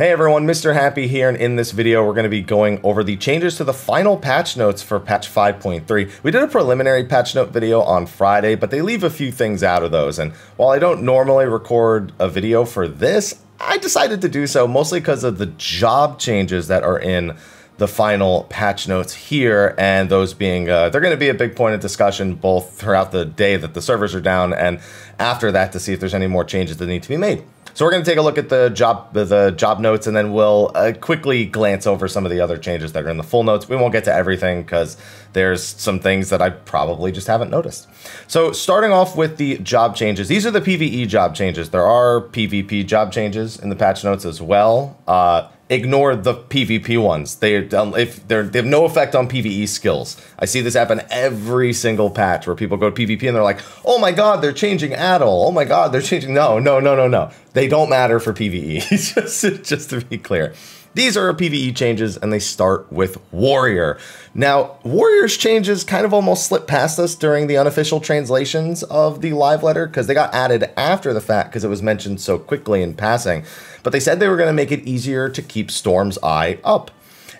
Hey everyone, Mr. Happy here, and in this video we're going to be going over the changes to the final patch notes for patch 5.3. We did a preliminary patch note video on Friday, but they leave a few things out of those, and while I don't normally record a video for this, I decided to do so mostly because of the job changes that are in the final patch notes here, and those being uh, they're going to be a big point of discussion both throughout the day that the servers are down and after that to see if there's any more changes that need to be made. So we're going to take a look at the job the job notes, and then we'll uh, quickly glance over some of the other changes that are in the full notes. We won't get to everything because there's some things that I probably just haven't noticed. So starting off with the job changes, these are the PVE job changes. There are PvP job changes in the patch notes as well. Uh, ignore the PvP ones. They um, if they're, they have no effect on PvE skills. I see this happen every single patch where people go to PvP and they're like, "Oh my god, they're changing." battle. Oh my God, they're changing. No, no, no, no, no. They don't matter for PVE, just, just to be clear. These are PVE changes, and they start with Warrior. Now, Warrior's changes kind of almost slipped past us during the unofficial translations of the live letter because they got added after the fact because it was mentioned so quickly in passing. But they said they were going to make it easier to keep Storm's Eye up.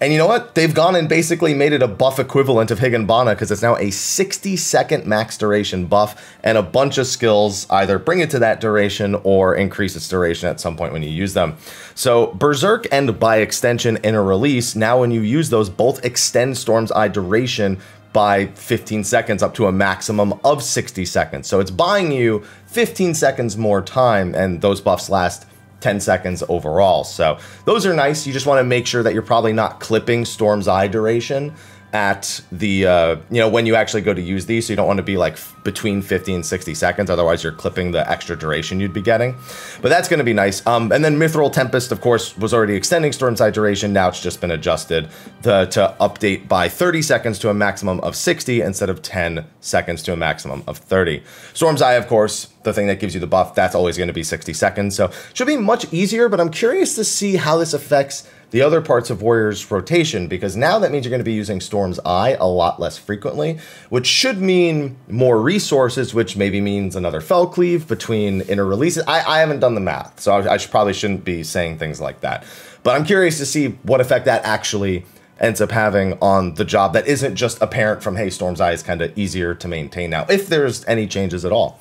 And you know what? They've gone and basically made it a buff equivalent of Higginbana because it's now a 60 second max duration buff and a bunch of skills either bring it to that duration or increase its duration at some point when you use them. So Berserk and by extension in a release, now when you use those, both extend Storm's Eye duration by 15 seconds up to a maximum of 60 seconds. So it's buying you 15 seconds more time and those buffs last 10 seconds overall. So those are nice. You just want to make sure that you're probably not clipping Storm's Eye duration at the, uh, you know, when you actually go to use these. So you don't want to be like between 50 and 60 seconds. Otherwise, you're clipping the extra duration you'd be getting. But that's going to be nice. Um, and then Mithril Tempest, of course, was already extending Stormside duration. Now it's just been adjusted the, to update by 30 seconds to a maximum of 60 instead of 10 seconds to a maximum of 30. Storm's Eye, of course, the thing that gives you the buff, that's always going to be 60 seconds. So should be much easier, but I'm curious to see how this affects the other parts of Warriors rotation because now that means you're going to be using Storm's Eye a lot less frequently, which should mean more resources, which maybe means another Fell Cleave between inner releases. I, I haven't done the math, so I, I should, probably shouldn't be saying things like that. But I'm curious to see what effect that actually ends up having on the job that isn't just apparent from, hey, Storm's Eye is kind of easier to maintain now, if there's any changes at all.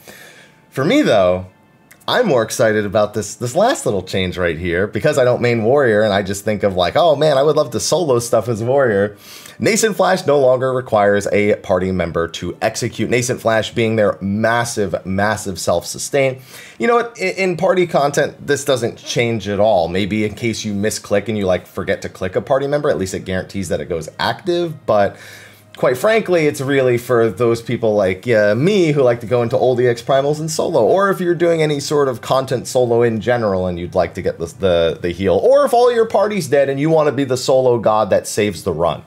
For me, though, I'm more excited about this this last little change right here because I don't main warrior and I just think of like, oh man, I would love to solo stuff as warrior. Nascent Flash no longer requires a party member to execute. Nascent Flash being their massive, massive self-sustain. You know what? In, in party content, this doesn't change at all. Maybe in case you misclick and you like forget to click a party member, at least it guarantees that it goes active. But quite frankly, it's really for those people like uh, me who like to go into old EX primals and solo, or if you're doing any sort of content solo in general and you'd like to get the the, the heal, or if all your party's dead and you want to be the solo god that saves the run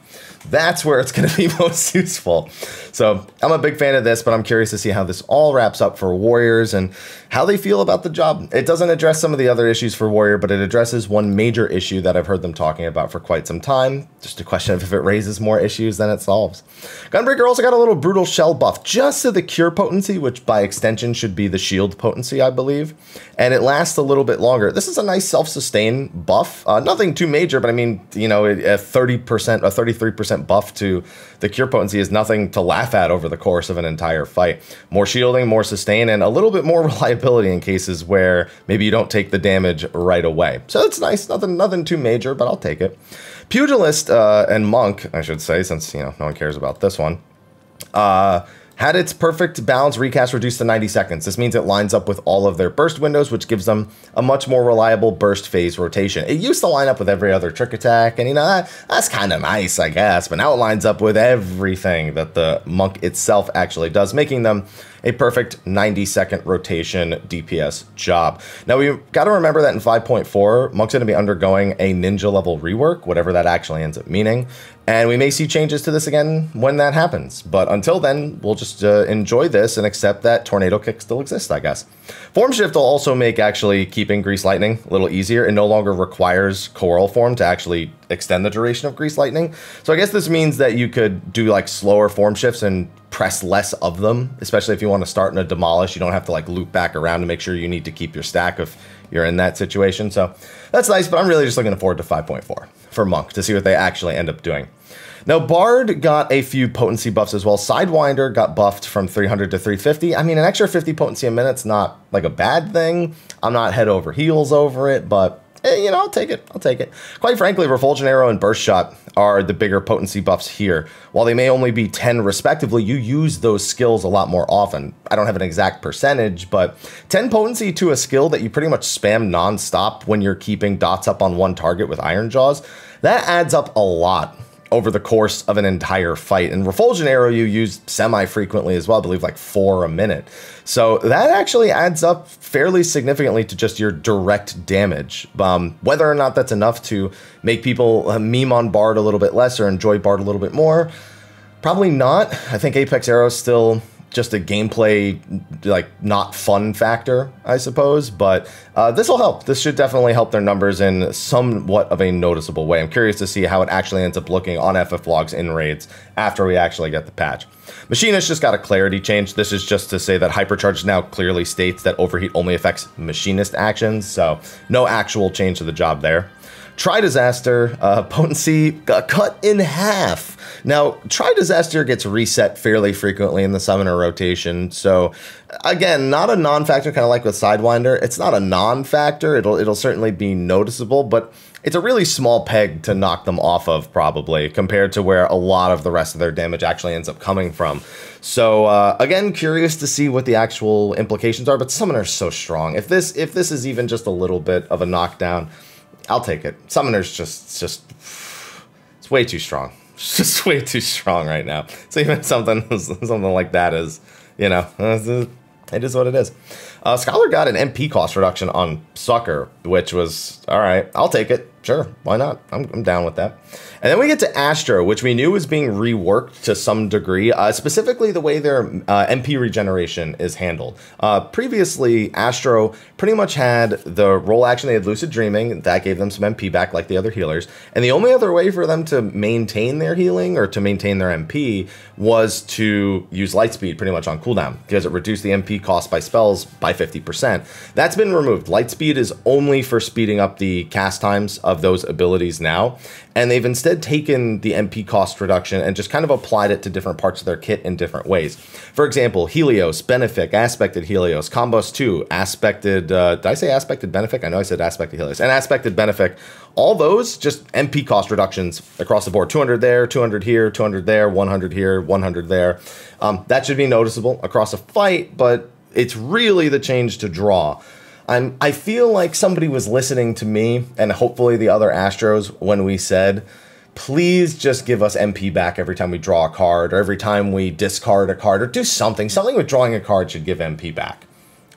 that's where it's going to be most useful. So I'm a big fan of this, but I'm curious to see how this all wraps up for Warriors and how they feel about the job. It doesn't address some of the other issues for Warrior, but it addresses one major issue that I've heard them talking about for quite some time. Just a question of if it raises more issues than it solves. Gunbreaker also got a little brutal shell buff just to the cure potency, which by extension should be the shield potency, I believe. And it lasts a little bit longer. This is a nice self-sustain buff. Uh, nothing too major, but I mean, you know, a 30%, a 33% percent buff to the cure potency is nothing to laugh at over the course of an entire fight. More shielding, more sustain, and a little bit more reliability in cases where maybe you don't take the damage right away. So it's nice, nothing, nothing too major, but I'll take it. Pugilist uh, and Monk, I should say, since you know no one cares about this one. Uh, had its perfect balance recast reduced to 90 seconds. This means it lines up with all of their burst windows, which gives them a much more reliable burst phase rotation. It used to line up with every other trick attack, and you know, that, that's kind of nice, I guess, but now it lines up with everything that the monk itself actually does, making them a perfect 90 second rotation DPS job. Now we have got to remember that in 5.4, Monk's going to be undergoing a ninja level rework, whatever that actually ends up meaning. And we may see changes to this again when that happens. But until then, we'll just uh, enjoy this and accept that Tornado Kick still exists, I guess. Form Shift will also make actually keeping Grease Lightning a little easier. It no longer requires Coral Form to actually extend the duration of Grease Lightning. So I guess this means that you could do like slower form shifts and press less of them, especially if you want to start in a Demolish. You don't have to like loop back around to make sure you need to keep your stack of you're in that situation. So that's nice, but I'm really just looking forward to 5.4 for Monk to see what they actually end up doing. Now, Bard got a few potency buffs as well. Sidewinder got buffed from 300 to 350. I mean, an extra 50 potency a minute's not like a bad thing. I'm not head over heels over it, but Eh, you know, I'll take it. I'll take it. Quite frankly, Refulgent Arrow and Burst Shot are the bigger potency buffs here. While they may only be 10 respectively, you use those skills a lot more often. I don't have an exact percentage, but 10 potency to a skill that you pretty much spam nonstop when you're keeping dots up on one target with Iron Jaws, that adds up a lot over the course of an entire fight. And Refulgent Arrow you use semi frequently as well, I believe like four a minute. So that actually adds up fairly significantly to just your direct damage. Um, whether or not that's enough to make people uh, meme on Bard a little bit less or enjoy Bard a little bit more, probably not. I think Apex Arrow still just a gameplay like not fun factor, I suppose. But uh, this will help. This should definitely help their numbers in somewhat of a noticeable way. I'm curious to see how it actually ends up looking on FF Blogs in raids after we actually get the patch. Machinist just got a clarity change. This is just to say that Hypercharge now clearly states that overheat only affects machinist actions, so no actual change to the job there. Try Disaster, uh, potency got cut in half. Now, Try Disaster gets reset fairly frequently in the summoner rotation, so again, not a non-factor, kind of like with Sidewinder. It's not a non-factor. It'll it'll certainly be noticeable, but it's a really small peg to knock them off of, probably, compared to where a lot of the rest of their damage actually ends up coming from. So uh, again, curious to see what the actual implications are. But Summoner's so strong. If this if this is even just a little bit of a knockdown, I'll take it. Summoner's just just it's way too strong. It's just way too strong right now. So even something something like that is, you know, it is what it is. Uh, Scholar got an MP cost reduction on Sucker, which was all right. I'll take it. Sure, why not? I'm, I'm down with that. And then we get to Astro, which we knew was being reworked to some degree, uh, specifically the way their uh, MP regeneration is handled. Uh, previously, Astro pretty much had the roll action they had Lucid Dreaming that gave them some MP back, like the other healers. And the only other way for them to maintain their healing or to maintain their MP was to use Lightspeed pretty much on cooldown because it reduced the MP cost by spells by 50%. That's been removed. Lightspeed is only mainly for speeding up the cast times of those abilities now. And they've instead taken the MP cost reduction and just kind of applied it to different parts of their kit in different ways. For example, Helios, Benefic, Aspected Helios, Combos 2, Aspected, uh, did I say Aspected Benefic? I know I said Aspected Helios, and Aspected Benefic. All those just MP cost reductions across the board 200 there, 200 here, 200 there, 100 here, 100 there. Um, that should be noticeable across a fight, but it's really the change to draw. I'm I feel like somebody was listening to me and hopefully the other Astros when we said, please just give us MP back every time we draw a card or every time we discard a card or do something. Something with drawing a card should give MP back.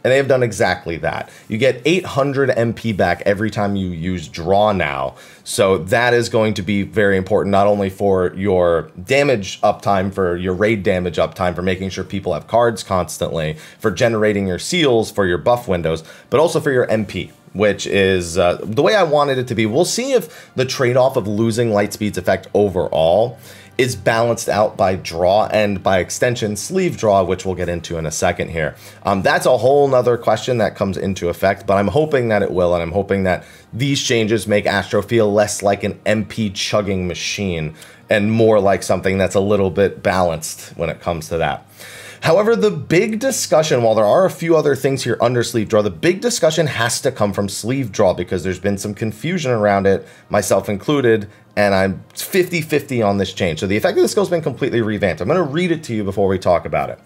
And they have done exactly that. You get 800 MP back every time you use draw now. So that is going to be very important, not only for your damage uptime, for your raid damage uptime, for making sure people have cards constantly, for generating your seals, for your buff windows, but also for your MP which is uh, the way I wanted it to be. We'll see if the trade off of losing Lightspeed's effect overall is balanced out by draw and by extension sleeve draw, which we'll get into in a second here. Um, that's a whole nother question that comes into effect, but I'm hoping that it will, and I'm hoping that these changes make Astro feel less like an MP chugging machine and more like something that's a little bit balanced when it comes to that. However, the big discussion, while there are a few other things here under sleeve draw, the big discussion has to come from sleeve draw because there's been some confusion around it, myself included, and I'm 50 50 on this change. So the effect of the skill has been completely revamped. I'm going to read it to you before we talk about it.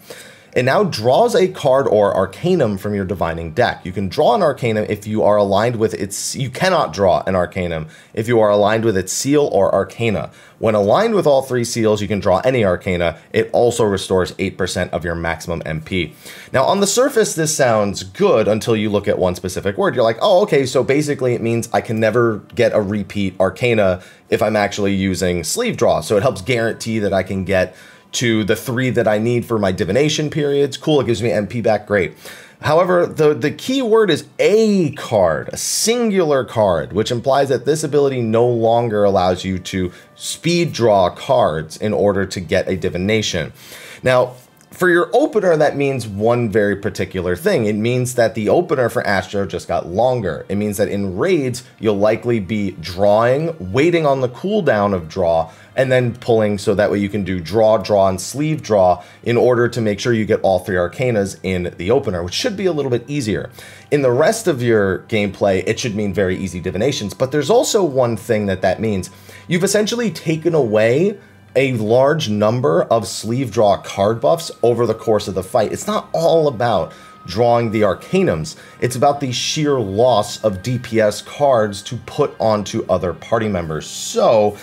It now draws a card or Arcanum from your Divining deck. You can draw an Arcanum if you are aligned with its... You cannot draw an Arcanum if you are aligned with its Seal or Arcana. When aligned with all three seals, you can draw any Arcana. It also restores 8% of your maximum MP. Now, on the surface, this sounds good until you look at one specific word. You're like, oh, okay, so basically it means I can never get a repeat Arcana if I'm actually using sleeve draw. So it helps guarantee that I can get to the three that I need for my divination periods. Cool, it gives me MP back, great. However, the, the key word is a card, a singular card, which implies that this ability no longer allows you to speed draw cards in order to get a divination. Now, for your opener, that means one very particular thing. It means that the opener for Astro just got longer. It means that in raids, you'll likely be drawing, waiting on the cooldown of draw, and then pulling so that way you can do draw, draw, and sleeve draw in order to make sure you get all three arcanas in the opener, which should be a little bit easier. In the rest of your gameplay, it should mean very easy divinations, but there's also one thing that that means. You've essentially taken away a large number of sleeve draw card buffs over the course of the fight. It's not all about drawing the Arcanums, it's about the sheer loss of DPS cards to put onto other party members. So,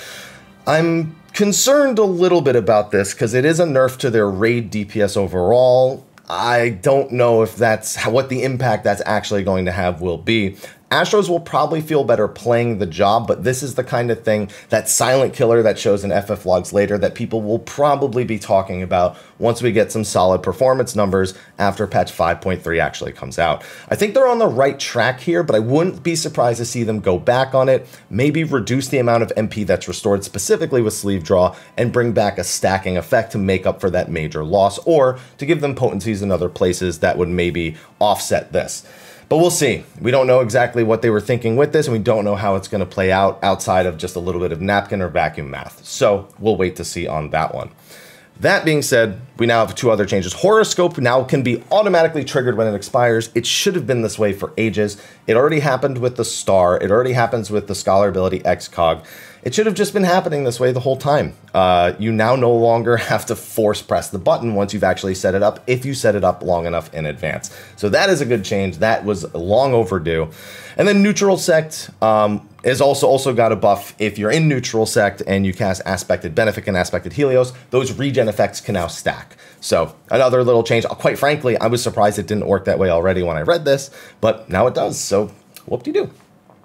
I'm concerned a little bit about this because it is a nerf to their raid DPS overall. I don't know if that's what the impact that's actually going to have will be. Astros will probably feel better playing the job, but this is the kind of thing that silent killer that shows in FF logs later that people will probably be talking about once we get some solid performance numbers after patch 5.3 actually comes out. I think they're on the right track here, but I wouldn't be surprised to see them go back on it, maybe reduce the amount of MP that's restored specifically with sleeve draw and bring back a stacking effect to make up for that major loss or to give them potencies in other places that would maybe offset this. But we'll see. We don't know exactly what they were thinking with this, and we don't know how it's going to play out outside of just a little bit of napkin or vacuum math. So we'll wait to see on that one. That being said, we now have two other changes. Horoscope now can be automatically triggered when it expires. It should have been this way for ages. It already happened with the Star. It already happens with the Scholar ability XCOG. It should have just been happening this way the whole time. Uh, you now no longer have to force press the button once you've actually set it up, if you set it up long enough in advance. So that is a good change. That was long overdue. And then Neutral Sect, um, is also also got a buff if you're in neutral sect and you cast aspected benefic and aspected helios those regen effects can now stack so another little change uh, quite frankly i was surprised it didn't work that way already when i read this but now it does so whoop-de-doo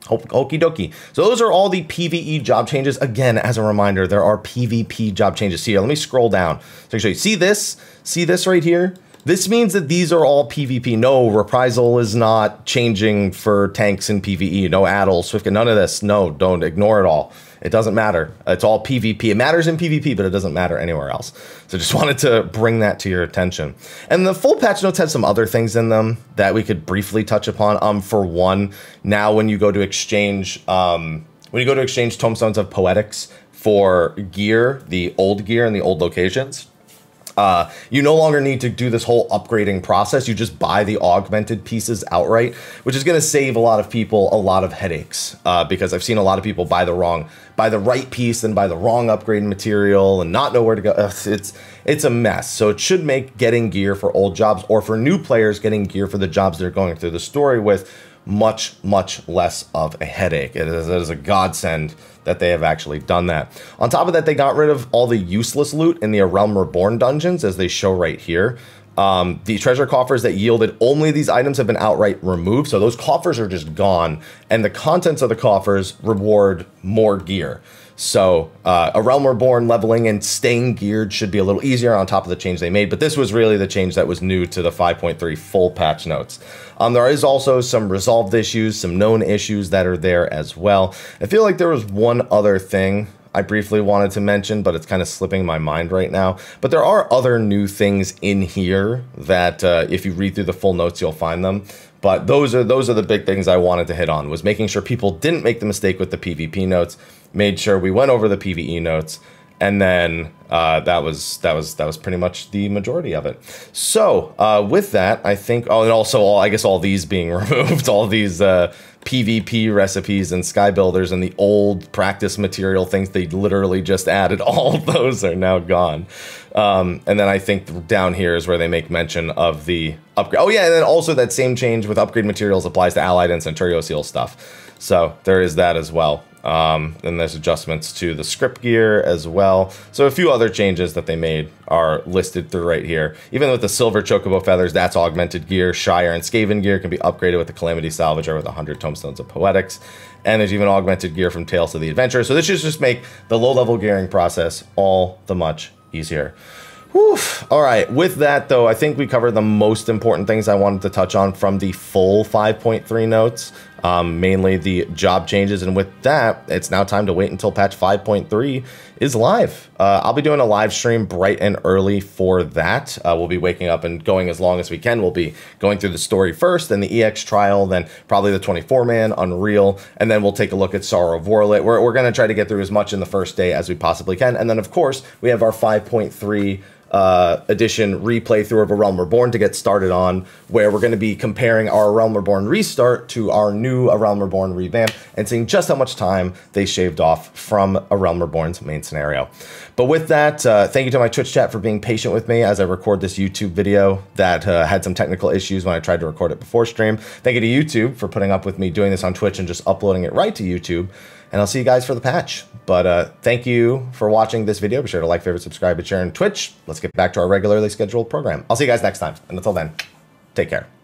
Okie dokie. So those are all the PVE job changes. Again, as a reminder, there are PvP job changes here. Let me scroll down. So you see this, see this right here. This means that these are all PvP. No, Reprisal is not changing for tanks in PvE. No Addle, Swiftkin, none of this. No, don't ignore it all. It doesn't matter. It's all PvP. It matters in PvP, but it doesn't matter anywhere else. So just wanted to bring that to your attention. And the full patch notes have some other things in them that we could briefly touch upon. Um, for one, now when you go to exchange, um, when you go to exchange tombstones of poetics for gear, the old gear and the old locations, uh, you no longer need to do this whole upgrading process. You just buy the augmented pieces outright, which is going to save a lot of people a lot of headaches uh, because I've seen a lot of people buy the wrong, buy the right piece, then buy the wrong upgrade material and not know where to go. It's it's a mess. So it should make getting gear for old jobs or for new players getting gear for the jobs they're going through the story with much, much less of a headache. It is, it is, a godsend that they have actually done that. On top of that, they got rid of all the useless loot in the A Realm Reborn dungeons, as they show right here. Um, the treasure coffers that yielded only these items have been outright removed, so those coffers are just gone, and the contents of the coffers reward more gear. So uh, a Realm Reborn leveling and staying geared should be a little easier on top of the change they made, but this was really the change that was new to the 5.3 full patch notes. Um, there is also some resolved issues, some known issues that are there as well. I feel like there was one other thing I briefly wanted to mention, but it's kind of slipping my mind right now. But there are other new things in here that uh, if you read through the full notes, you'll find them. But those are those are the big things I wanted to hit on was making sure people didn't make the mistake with the PvP notes, made sure we went over the PvE notes, and then uh, that was that was that was pretty much the majority of it. So uh, with that, I think. Oh, and also all I guess all these being removed, all these uh, PvP recipes and sky builders and the old practice material things they literally just added, all those are now gone. Um, and then I think down here is where they make mention of the upgrade. Oh yeah, and then also that same change with upgrade materials applies to Allied and Centurio Seal stuff. So there is that as well. Um, and there's adjustments to the script gear as well. So a few other changes that they made are listed through right here. Even with the silver chocobo feathers, that's augmented gear. Shire and Skaven gear can be upgraded with the Calamity Salvager with 100 tombstones of poetics. And there's even augmented gear from Tales of the Adventure. So this should just make the low-level gearing process all the much easier. Oof. All right, with that though, I think we covered the most important things I wanted to touch on from the full 5.3 notes um, mainly the job changes. And with that, it's now time to wait until patch 5.3 is live. Uh, I'll be doing a live stream bright and early for that. Uh, we'll be waking up and going as long as we can. We'll be going through the story first, then the EX trial, then probably the 24 man, Unreal, and then we'll take a look at Sorrow of Warlit. We're, we're going to try to get through as much in the first day as we possibly can. And then, of course, we have our 5.3 uh, edition replay through of A Realm Reborn to get started on, where we're going to be comparing our Realm Reborn restart to our new A Realm Reborn revamp and seeing just how much time they shaved off from A Realm Reborn's main scenario. But with that, uh, thank you to my Twitch chat for being patient with me as I record this YouTube video that uh, had some technical issues when I tried to record it before stream. Thank you to YouTube for putting up with me doing this on Twitch and just uploading it right to YouTube and I'll see you guys for the patch. But uh, thank you for watching this video. Be sure to like, favorite, subscribe, and share on Twitch. Let's get back to our regularly scheduled program. I'll see you guys next time. And until then, take care.